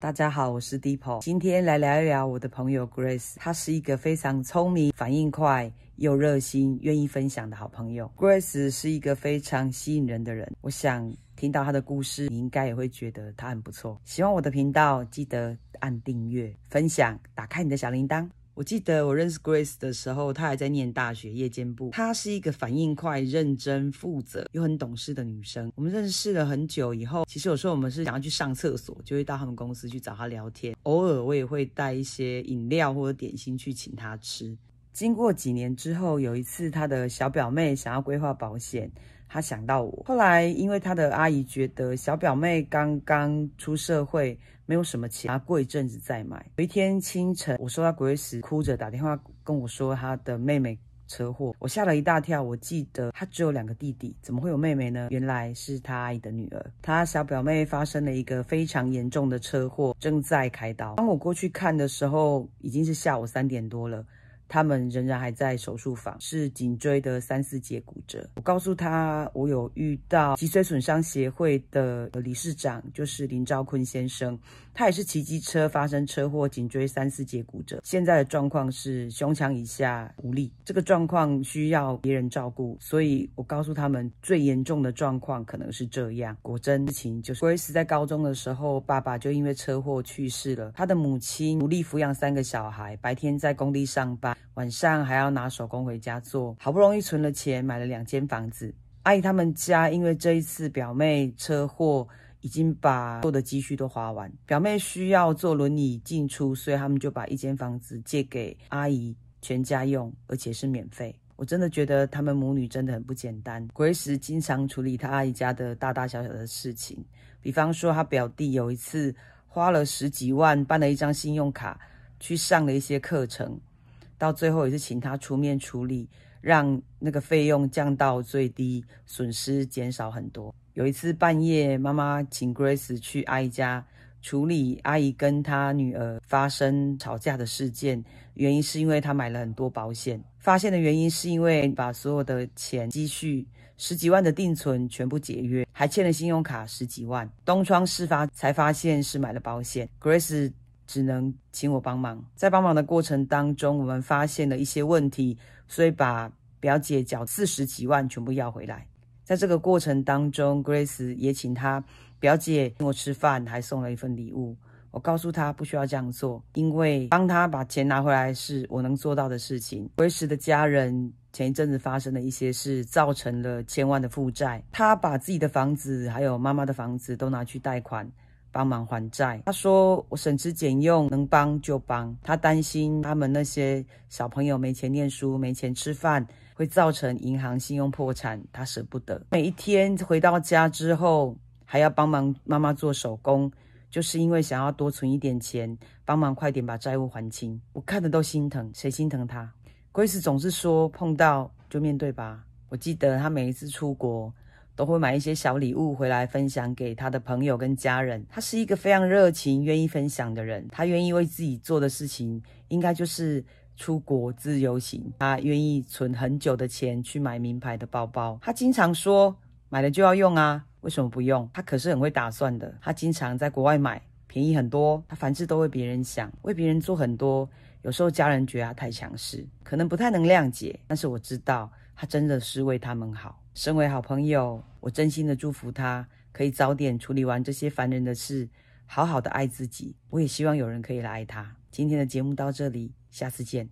大家好，我是 d e p o 今天来聊一聊我的朋友 Grace，她是一个非常聪明、反应快又热心、愿意分享的好朋友。Grace 是一个非常吸引人的人，我想听到她的故事，你应该也会觉得她很不错。喜欢我的频道，记得按订阅、分享、打开你的小铃铛。我记得我认识 Grace 的时候，她还在念大学夜间部。她是一个反应快、认真负责又很懂事的女生。我们认识了很久以后，其实有时候我们是想要去上厕所，就会到他们公司去找她聊天。偶尔我也会带一些饮料或者点心去请她吃。经过几年之后，有一次他的小表妹想要规划保险，他想到我。后来因为他的阿姨觉得小表妹刚刚出社会，没有什么钱，他过一阵子再买。有一天清晨，我收到鬼使哭着打电话跟我说他的妹妹车祸，我吓了一大跳。我记得他只有两个弟弟，怎么会有妹妹呢？原来是他阿姨的女儿。他小表妹发生了一个非常严重的车祸，正在开刀。当我过去看的时候，已经是下午三点多了。他们仍然还在手术房，是颈椎的三四节骨折。我告诉他，我有遇到脊髓损伤协会的理事长，就是林兆坤先生，他也是骑机车发生车祸，颈椎三四节骨折。现在的状况是胸腔以下无力，这个状况需要别人照顾。所以我告诉他们，最严重的状况可能是这样。果真，事情就是 c 斯在高中的时候，爸爸就因为车祸去世了。他的母亲努力抚养三个小孩，白天在工地上班。晚上还要拿手工回家做，好不容易存了钱买了两间房子。阿姨他们家因为这一次表妹车祸，已经把所有的积蓄都花完。表妹需要坐轮椅进出，所以他们就把一间房子借给阿姨全家用，而且是免费。我真的觉得他们母女真的很不简单。鬼使经常处理他阿姨家的大大小小的事情，比方说他表弟有一次花了十几万办了一张信用卡，去上了一些课程。到最后也是请他出面处理，让那个费用降到最低，损失减少很多。有一次半夜，妈妈请 Grace 去阿姨家处理阿姨跟她女儿发生吵架的事件，原因是因为她买了很多保险，发现的原因是因为把所有的钱积蓄十几万的定存全部节约，还欠了信用卡十几万，东窗事发才发现是买了保险。Grace。只能请我帮忙。在帮忙的过程当中，我们发现了一些问题，所以把表姐缴四十几万全部要回来。在这个过程当中，Grace 也请她表姐请我吃饭，还送了一份礼物。我告诉她不需要这样做，因为帮她把钱拿回来是我能做到的事情。Grace 的家人前一阵子发生了一些事，造成了千万的负债，他把自己的房子还有妈妈的房子都拿去贷款。帮忙还债，他说我省吃俭用，能帮就帮。他担心他们那些小朋友没钱念书、没钱吃饭，会造成银行信用破产，他舍不得。每一天回到家之后，还要帮忙妈妈做手工，就是因为想要多存一点钱，帮忙快点把债务还清。我看的都心疼，谁心疼他？c e 总是说碰到就面对吧。我记得他每一次出国。都会买一些小礼物回来分享给他的朋友跟家人。他是一个非常热情、愿意分享的人。他愿意为自己做的事情，应该就是出国自由行。他愿意存很久的钱去买名牌的包包。他经常说，买了就要用啊，为什么不用？他可是很会打算的。他经常在国外买，便宜很多。他凡事都为别人想，为别人做很多。有时候家人觉得他太强势，可能不太能谅解。但是我知道，他真的是为他们好。身为好朋友，我真心的祝福他可以早点处理完这些烦人的事，好好的爱自己。我也希望有人可以来爱他。今天的节目到这里，下次见。